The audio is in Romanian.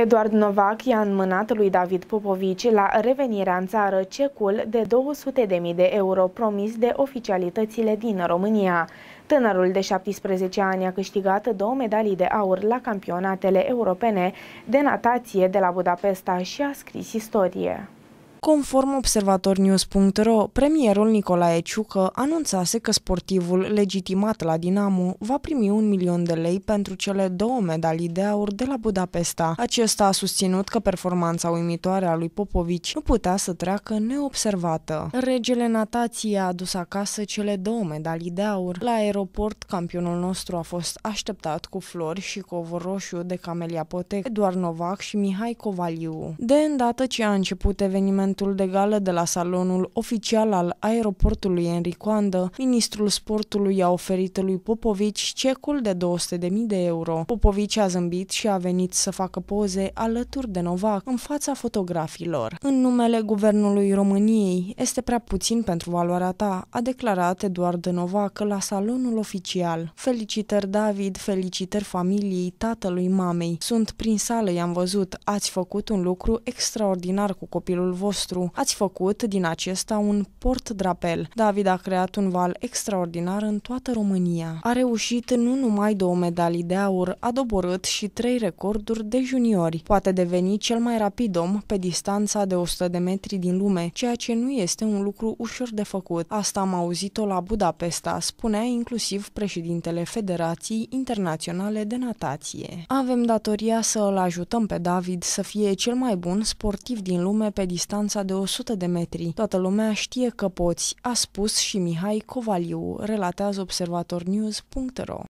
Eduard Novak i-a înmânat lui David Popovici la revenirea în țară cecul de 200.000 de euro promis de oficialitățile din România. Tânărul de 17 ani a câștigat două medalii de aur la campionatele europene de natație de la Budapesta și a scris istorie. Conform observatornews.ro, premierul Nicolae Ciucă anunțase că sportivul legitimat la Dinamo va primi un milion de lei pentru cele două medalii de aur de la Budapesta. Acesta a susținut că performanța uimitoare a lui Popovici nu putea să treacă neobservată. Regele natației a adus acasă cele două medalii de aur. La aeroport, campionul nostru a fost așteptat cu flori și covor roșu de Camelia Potec, Eduard Novac și Mihai Covaliu. De îndată ce a început evenimentul evenimentul de gală de la salonul oficial al aeroportului Enricoandă, ministrul sportului a oferit lui Popovici cecul de 200.000 de euro. Popovici a zâmbit și a venit să facă poze alături de Novac în fața fotografilor. În numele Guvernului României, este prea puțin pentru valoarea ta, a declarat Eduard Novac la salonul oficial. Felicitări David, felicitări familiei, tatălui mamei. Sunt prin sală, i-am văzut, ați făcut un lucru extraordinar cu copilul vostru nostru. Ați făcut din acesta un port drapel. David a creat un val extraordinar în toată România. A reușit nu numai două medalii de aur, a doborât și trei recorduri de juniori. Poate deveni cel mai rapid om pe distanța de 100 de metri din lume, ceea ce nu este un lucru ușor de făcut. Asta am auzit-o la Budapesta, spunea inclusiv președintele Federației Internaționale de Natație. Avem datoria să îl ajutăm pe David să fie cel mai bun sportiv din lume pe distanța distanța de 100 de metri. Toată lumea știe că poți, a spus și Mihai Covaliu, relatează observatornews.ro.